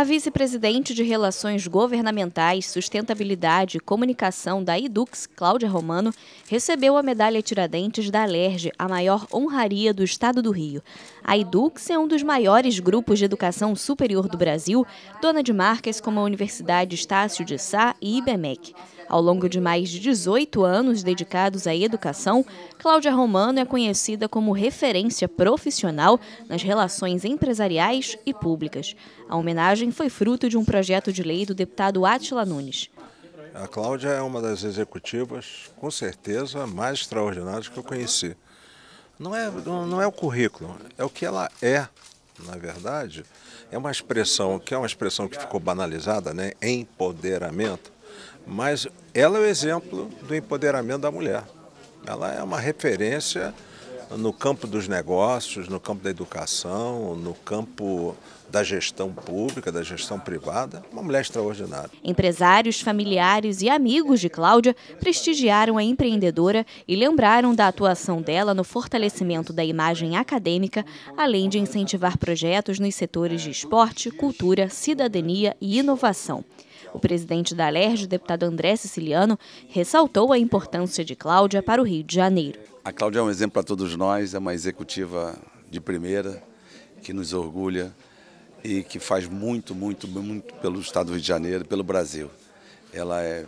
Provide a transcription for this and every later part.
A vice-presidente de Relações Governamentais, Sustentabilidade e Comunicação da IDUX, Cláudia Romano, recebeu a medalha Tiradentes da Alerj, a maior honraria do estado do Rio. A IDUX é um dos maiores grupos de educação superior do Brasil, dona de marcas como a Universidade Estácio de Sá e IBMEC. Ao longo de mais de 18 anos dedicados à educação, Cláudia Romano é conhecida como referência profissional nas relações empresariais e públicas. A homenagem foi fruto de um projeto de lei do deputado Atila Nunes. A Cláudia é uma das executivas, com certeza, mais extraordinárias que eu conheci. Não é, não é o currículo, é o que ela é, na verdade. É uma expressão, que é uma expressão que ficou banalizada, né? Empoderamento mas ela é o exemplo do empoderamento da mulher. Ela é uma referência no campo dos negócios, no campo da educação, no campo da gestão pública, da gestão privada, uma mulher extraordinária. Empresários, familiares e amigos de Cláudia prestigiaram a empreendedora e lembraram da atuação dela no fortalecimento da imagem acadêmica, além de incentivar projetos nos setores de esporte, cultura, cidadania e inovação. O presidente da Alerj, o deputado André Siciliano, ressaltou a importância de Cláudia para o Rio de Janeiro. A Cláudia é um exemplo para todos nós, é uma executiva de primeira, que nos orgulha e que faz muito, muito, muito pelo Estado do Rio de Janeiro, pelo Brasil. Ela é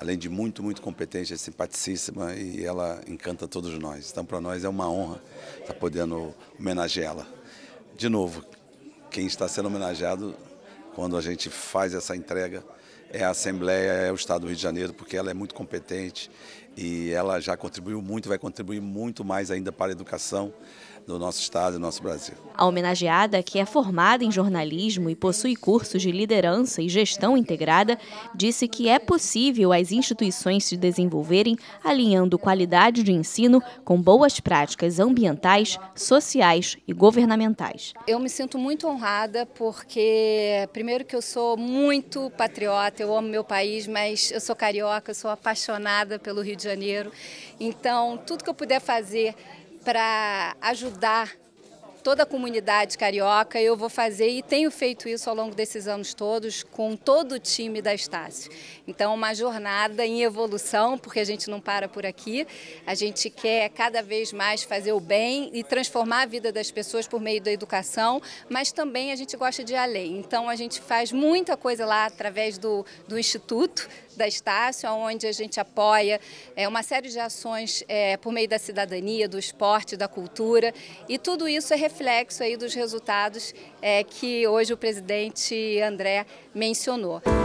além de muito, muito competente, é simpaticíssima e ela encanta todos nós. Então, para nós é uma honra estar podendo homenageá-la. De novo, quem está sendo homenageado quando a gente faz essa entrega é a Assembleia, é o Estado do Rio de Janeiro, porque ela é muito competente, e ela já contribuiu muito, vai contribuir muito mais ainda para a educação do nosso estado e do nosso Brasil. A homenageada, que é formada em jornalismo e possui cursos de liderança e gestão integrada, disse que é possível as instituições se desenvolverem alinhando qualidade de ensino com boas práticas ambientais, sociais e governamentais. Eu me sinto muito honrada porque primeiro que eu sou muito patriota, eu amo meu país, mas eu sou carioca, eu sou apaixonada pelo Rio de Janeiro. Então, tudo que eu puder fazer para ajudar toda a comunidade carioca. Eu vou fazer e tenho feito isso ao longo desses anos todos com todo o time da Estácio. Então, uma jornada em evolução, porque a gente não para por aqui. A gente quer cada vez mais fazer o bem e transformar a vida das pessoas por meio da educação, mas também a gente gosta de ir além. Então, a gente faz muita coisa lá através do, do Instituto da Estácio, onde a gente apoia é, uma série de ações é, por meio da cidadania, do esporte, da cultura. E tudo isso é reflexo aí dos resultados é, que hoje o presidente André mencionou.